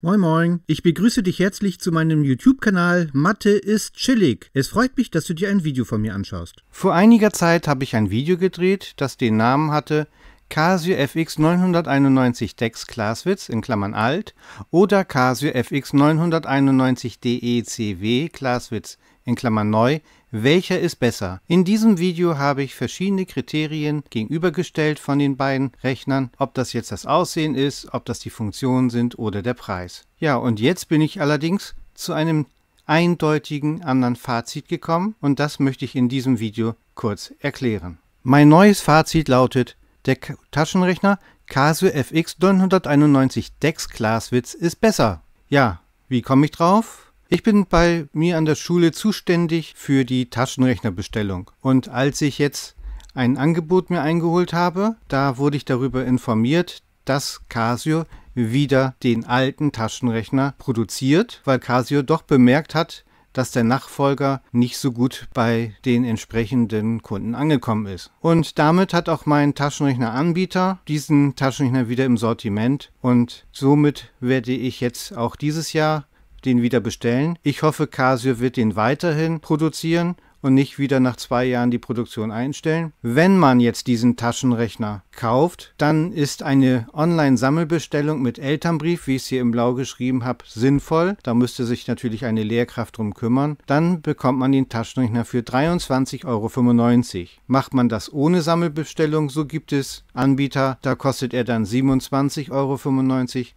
Moin Moin, ich begrüße dich herzlich zu meinem YouTube-Kanal Mathe ist chillig. Es freut mich, dass du dir ein Video von mir anschaust. Vor einiger Zeit habe ich ein Video gedreht, das den Namen hatte Casio FX 991 Dex Classwitz in Klammern alt oder Casio FX 991 DECW Classwitz in Klammern neu, welcher ist besser. In diesem Video habe ich verschiedene Kriterien gegenübergestellt von den beiden Rechnern, ob das jetzt das Aussehen ist, ob das die Funktionen sind oder der Preis. Ja, und jetzt bin ich allerdings zu einem eindeutigen anderen Fazit gekommen und das möchte ich in diesem Video kurz erklären. Mein neues Fazit lautet, der Taschenrechner Casio FX 991 Dex Classwitz ist besser. Ja, wie komme ich drauf? Ich bin bei mir an der Schule zuständig für die Taschenrechnerbestellung. Und als ich jetzt ein Angebot mir eingeholt habe, da wurde ich darüber informiert, dass Casio wieder den alten Taschenrechner produziert, weil Casio doch bemerkt hat, dass der Nachfolger nicht so gut bei den entsprechenden Kunden angekommen ist. Und damit hat auch mein Taschenrechneranbieter diesen Taschenrechner wieder im Sortiment und somit werde ich jetzt auch dieses Jahr den wieder bestellen. Ich hoffe, Casio wird den weiterhin produzieren und nicht wieder nach zwei Jahren die Produktion einstellen. Wenn man jetzt diesen Taschenrechner kauft, dann ist eine Online-Sammelbestellung mit Elternbrief, wie ich es hier im Blau geschrieben habe, sinnvoll. Da müsste sich natürlich eine Lehrkraft drum kümmern. Dann bekommt man den Taschenrechner für 23,95 Euro. Macht man das ohne Sammelbestellung, so gibt es Anbieter, da kostet er dann 27,95 Euro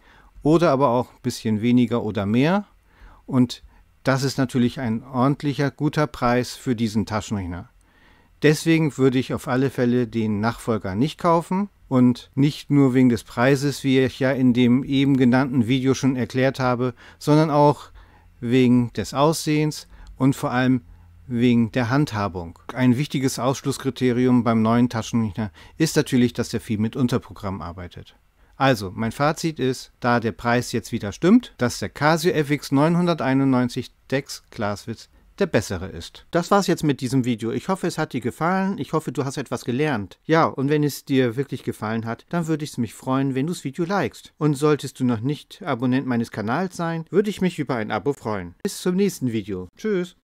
oder aber auch ein bisschen weniger oder mehr. Und das ist natürlich ein ordentlicher, guter Preis für diesen Taschenrechner. Deswegen würde ich auf alle Fälle den Nachfolger nicht kaufen und nicht nur wegen des Preises, wie ich ja in dem eben genannten Video schon erklärt habe, sondern auch wegen des Aussehens und vor allem wegen der Handhabung. Ein wichtiges Ausschlusskriterium beim neuen Taschenrechner ist natürlich, dass der viel mit Unterprogramm arbeitet. Also, mein Fazit ist, da der Preis jetzt wieder stimmt, dass der Casio FX 991 Dex Glaswitz der bessere ist. Das war's jetzt mit diesem Video. Ich hoffe, es hat dir gefallen. Ich hoffe, du hast etwas gelernt. Ja, und wenn es dir wirklich gefallen hat, dann würde ich mich freuen, wenn du das Video likest. Und solltest du noch nicht Abonnent meines Kanals sein, würde ich mich über ein Abo freuen. Bis zum nächsten Video. Tschüss.